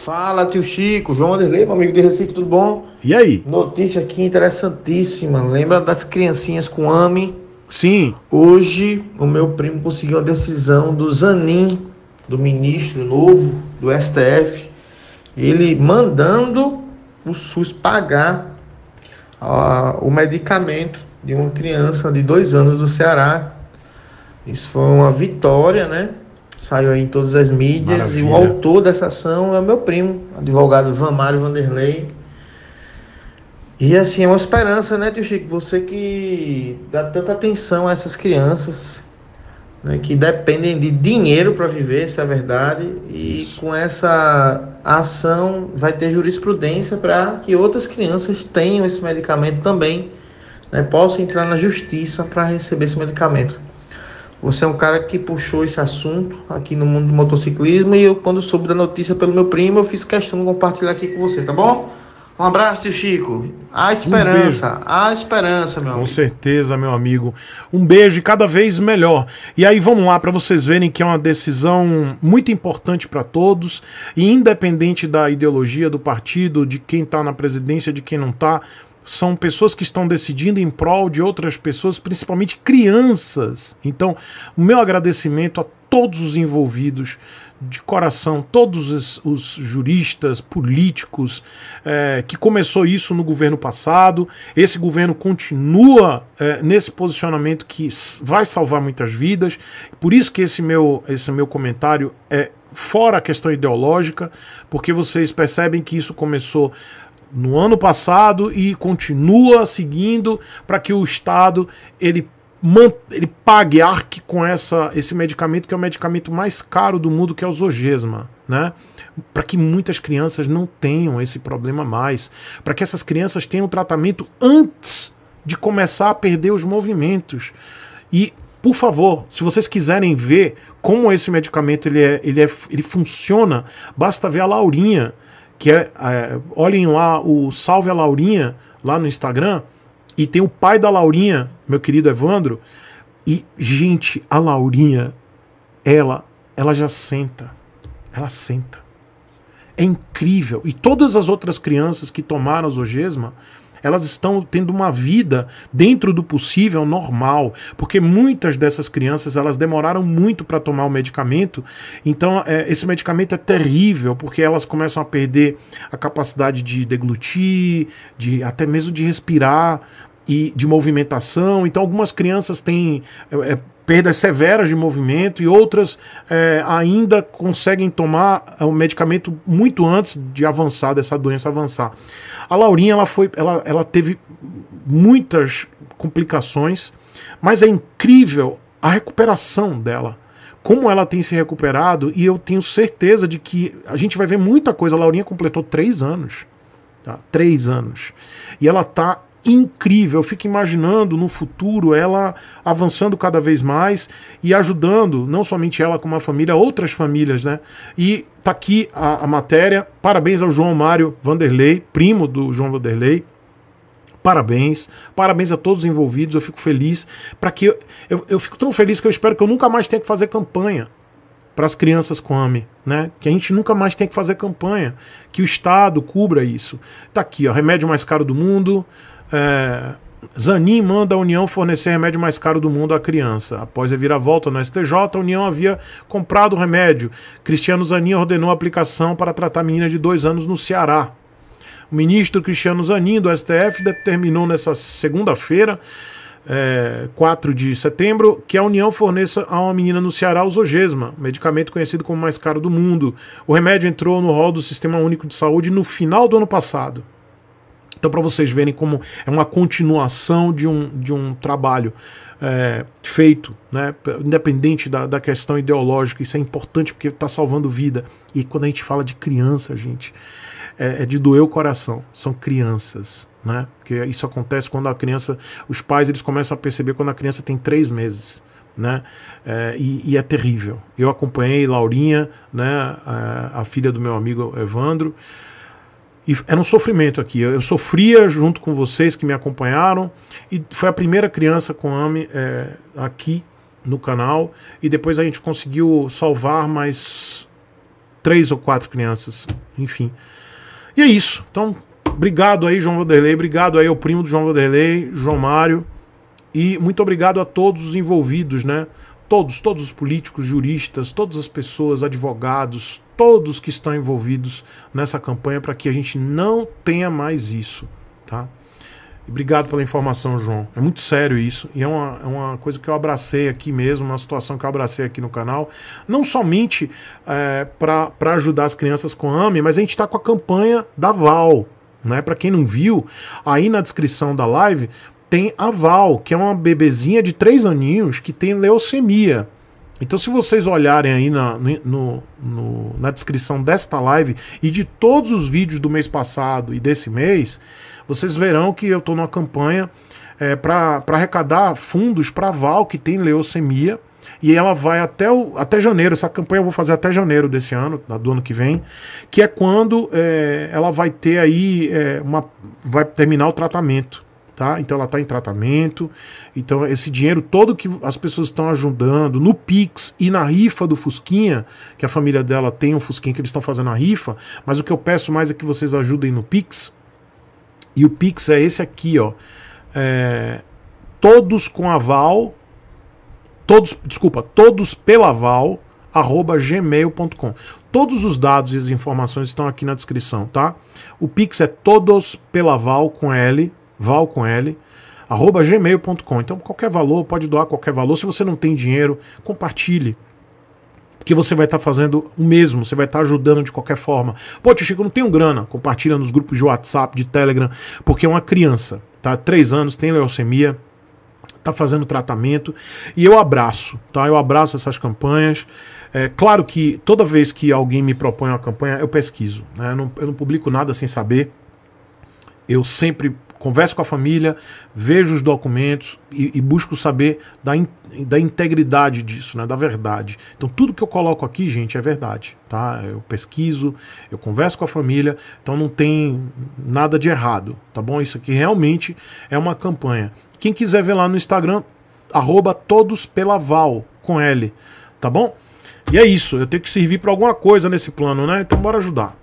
Fala, tio Chico, João Anderlei, meu amigo de Recife, tudo bom? E aí? Notícia aqui interessantíssima. Lembra das criancinhas com AME? Sim. Hoje, o meu primo conseguiu a decisão do Zanin, do ministro novo do STF, ele mandando o SUS pagar o medicamento de uma criança de dois anos do Ceará. Isso foi uma vitória, né? saiu aí em todas as mídias Maravilha. e o autor dessa ação é meu primo, advogado Vamário Vanderlei. E assim, é uma esperança, né, tio Chico? Você que dá tanta atenção a essas crianças, né, que dependem de dinheiro para viver, isso é verdade, e isso. com essa ação vai ter jurisprudência para que outras crianças tenham esse medicamento também, né, possam entrar na justiça para receber esse medicamento. Você é um cara que puxou esse assunto aqui no mundo do motociclismo e eu, quando soube da notícia pelo meu primo, eu fiz questão de compartilhar aqui com você, tá bom? Um abraço, tio Chico. A esperança, um a esperança, meu Com amigo. Com certeza, meu amigo. Um beijo e cada vez melhor. E aí vamos lá para vocês verem que é uma decisão muito importante para todos e independente da ideologia do partido, de quem está na presidência, de quem não está são pessoas que estão decidindo em prol de outras pessoas, principalmente crianças. Então, o meu agradecimento a todos os envolvidos, de coração, todos os, os juristas, políticos, é, que começou isso no governo passado. Esse governo continua é, nesse posicionamento que vai salvar muitas vidas. Por isso que esse meu, esse meu comentário é fora a questão ideológica, porque vocês percebem que isso começou no ano passado e continua seguindo para que o Estado ele, ele pague arque com essa, esse medicamento, que é o medicamento mais caro do mundo, que é o Zogesma. Né? Para que muitas crianças não tenham esse problema mais. Para que essas crianças tenham tratamento antes de começar a perder os movimentos. E, por favor, se vocês quiserem ver como esse medicamento ele, é, ele, é, ele funciona, basta ver a Laurinha que é, é, olhem lá o Salve a Laurinha lá no Instagram e tem o pai da Laurinha, meu querido Evandro, e gente, a Laurinha, ela, ela já senta, ela senta. É incrível. E todas as outras crianças que tomaram a Zogesma, elas estão tendo uma vida dentro do possível normal, porque muitas dessas crianças elas demoraram muito para tomar o medicamento, então é, esse medicamento é terrível porque elas começam a perder a capacidade de deglutir, de até mesmo de respirar e de movimentação. Então algumas crianças têm é, é perdas severas de movimento e outras é, ainda conseguem tomar eh, o medicamento muito antes de avançar, dessa doença avançar. A Laurinha ela foi, ela, ela teve muitas complicações, mas é incrível a recuperação dela como ela tem se recuperado e eu tenho certeza de que a gente vai ver muita coisa. A Laurinha completou três anos. Tá? Três anos. E ela tá incrível. Eu fico imaginando no futuro ela avançando cada vez mais e ajudando não somente ela como a família, outras famílias, né? E tá aqui a, a matéria. Parabéns ao João Mário Vanderlei, primo do João Vanderlei. Parabéns, parabéns a todos os envolvidos. Eu fico feliz para que eu, eu, eu fico tão feliz que eu espero que eu nunca mais tenha que fazer campanha para as crianças com AME, né? Que a gente nunca mais tenha que fazer campanha, que o Estado cubra isso. Tá aqui, ó, remédio mais caro do mundo, é, Zanin manda a União fornecer remédio mais caro do mundo à criança. Após a viravolta no STJ, a União havia comprado o remédio. Cristiano Zanin ordenou a aplicação para tratar a menina de dois anos no Ceará. O ministro Cristiano Zanin, do STF, determinou nessa segunda-feira, é, 4 de setembro, que a União forneça a uma menina no Ceará o Zogesma, medicamento conhecido como mais caro do mundo. O remédio entrou no rol do Sistema Único de Saúde no final do ano passado. Então, para vocês verem como é uma continuação de um, de um trabalho é, feito, né, independente da, da questão ideológica, isso é importante porque está salvando vida. E quando a gente fala de criança, gente, é, é de doer o coração. São crianças, né? Porque isso acontece quando a criança, os pais eles começam a perceber quando a criança tem três meses. Né? É, e, e, é terrível. Eu acompanhei Laurinha, né, a, a filha do meu amigo Evandro, e era um sofrimento aqui. Eu, eu, sofria junto com vocês que me acompanharam. E foi a primeira criança com AME é, aqui no canal. E depois a gente conseguiu salvar mais três ou quatro crianças. Enfim. E é isso. Então, obrigado aí, João Vanderlei. Obrigado aí ao primo do João Vanderlei, João Mário. E muito obrigado a todos os envolvidos, né? todos, todos os políticos, juristas, todas as pessoas, advogados, todos que estão envolvidos nessa campanha para que a gente não tenha mais isso, tá? Obrigado pela informação, João. É muito sério isso. E é uma, é uma coisa que eu abracei aqui mesmo, uma situação que eu abracei aqui no canal. Não somente é, para ajudar as crianças com AME, mas a gente está com a campanha da Val. Né? Para quem não viu, aí na descrição da live tem a Val, que é uma bebezinha de três aninhos que tem leucemia. Então, se vocês olharem aí na, no, no, na descrição desta live e de todos os vídeos do mês passado e desse mês, vocês verão que eu estou numa campanha é, para arrecadar fundos para a Val, que tem leucemia. E ela vai até, o, até janeiro. Essa campanha eu vou fazer até janeiro desse ano, do ano que vem, que é quando é, ela vai ter aí é, uma. vai terminar o tratamento tá? Então ela está em tratamento. Então esse dinheiro todo que as pessoas estão ajudando no Pix e na rifa do Fusquinha, que a família dela tem um Fusquinha que eles estão fazendo a rifa, mas o que eu peço mais é que vocês ajudem no Pix. E o Pix é esse aqui, ó. É... todos com aval, todos, desculpa, todos pela aval, arroba gmail.com. Todos os dados e as informações estão aqui na descrição, tá? O Pix é todos pelaval com L, val com L, arroba gmail.com. Então, qualquer valor, pode doar qualquer valor. Se você não tem dinheiro, compartilhe. Porque você vai estar tá fazendo o mesmo, você vai estar tá ajudando de qualquer forma. Pô, tio Chico, não tenho grana. Compartilha nos grupos de WhatsApp, de Telegram, porque é uma criança, tá? Três anos, tem leucemia, tá fazendo tratamento. E eu abraço, tá? Eu abraço essas campanhas. É claro que toda vez que alguém me propõe uma campanha, eu pesquiso. Né? Eu, não, eu não publico nada sem saber. Eu sempre converso com a família, vejo os documentos e, e busco saber da, in, da integridade disso, né, da verdade. Então tudo que eu coloco aqui, gente, é verdade, tá? Eu pesquiso, eu converso com a família, então não tem nada de errado, tá bom? Isso aqui realmente é uma campanha. Quem quiser ver lá no Instagram, arroba todos pela Val, com L, tá bom? E é isso, eu tenho que servir para alguma coisa nesse plano, né? Então bora ajudar.